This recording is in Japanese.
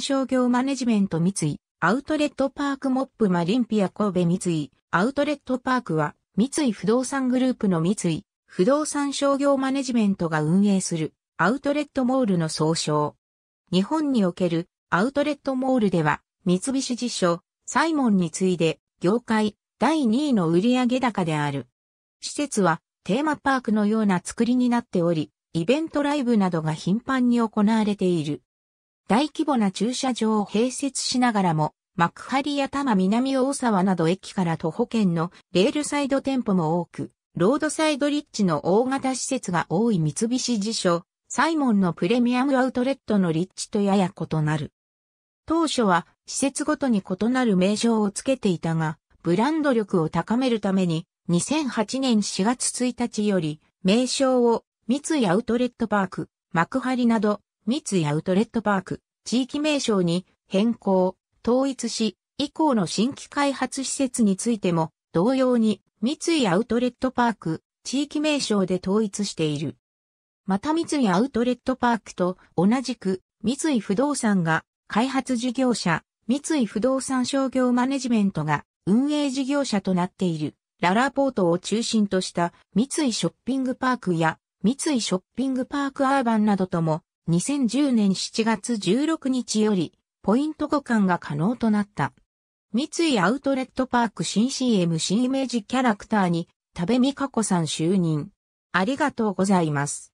商業マネジメント三井、アウトレットパークモップマリンピア神戸三井、アウトレットパークは、三井不動産グループの三井、不動産商業マネジメントが運営する、アウトレットモールの総称。日本における、アウトレットモールでは、三菱地所、サイモンに次いで、業界、第2位の売上高である。施設は、テーマパークのような作りになっており、イベントライブなどが頻繁に行われている。大規模な駐車場を併設しながらも、幕張や多摩南大沢など駅から徒歩圏のレールサイド店舗も多く、ロードサイドリッチの大型施設が多い三菱地所、サイモンのプレミアムアウトレットのリッチとやや異なる。当初は施設ごとに異なる名称をつけていたが、ブランド力を高めるために2008年4月1日より名称を三井アウトレットパーク、幕張など三井アウトレットパーク、地域名称に変更、統一し、以降の新規開発施設についても、同様に三井アウトレットパーク、地域名称で統一している。また三井アウトレットパークと同じく三井不動産が開発事業者、三井不動産商業マネジメントが運営事業者となっているララポートを中心とした三井ショッピングパークや三井ショッピングパークアーバンなどとも2010年7月16日より、ポイント互換が可能となった。三井アウトレットパーク新 CM 新イメージキャラクターに、多部美香子さん就任。ありがとうございます。